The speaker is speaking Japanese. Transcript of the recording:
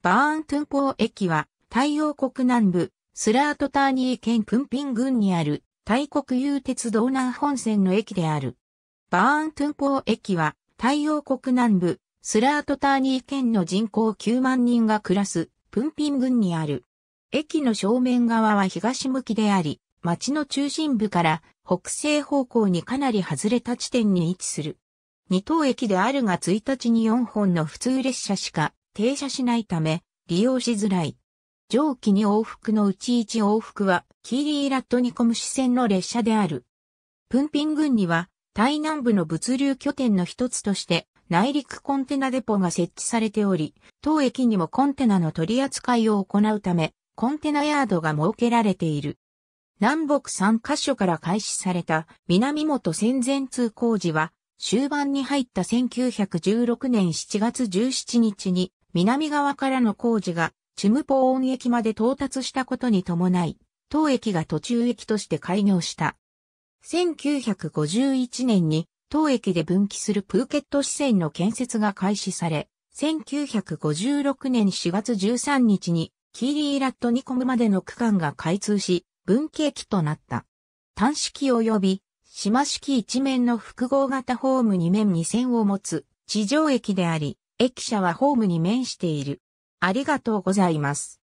バーントゥンポー駅は、太陽国南部、スラートターニー県クンピン郡にある、タイ国有鉄道南本線の駅である。バーントゥンポー駅は、太陽国南部、スラートターニー県の人口9万人が暮らす、プンピン郡にある。駅の正面側は東向きであり、町の中心部から北西方向にかなり外れた地点に位置する。二等駅であるが1日に4本の普通列車しか停車しないため、利用しづらい。上記に往復のうち1往復は、キーリーラットニコム支線の列車である。プンピン郡には、台南部の物流拠点の一つとして、内陸コンテナデポが設置されており、当駅にもコンテナの取り扱いを行うため、コンテナヤードが設けられている。南北3カ所から開始された南本戦前通工事は、終盤に入った1916年7月17日に南側からの工事が、チムポーン駅まで到達したことに伴い、当駅が途中駅として開業した。1951年に、当駅で分岐するプーケット支線の建設が開始され、1956年4月13日に、キーリーラットニコムまでの区間が開通し、分岐駅となった。単式及び、島式一面の複合型ホーム2面2線を持つ、地上駅であり、駅舎はホームに面している。ありがとうございます。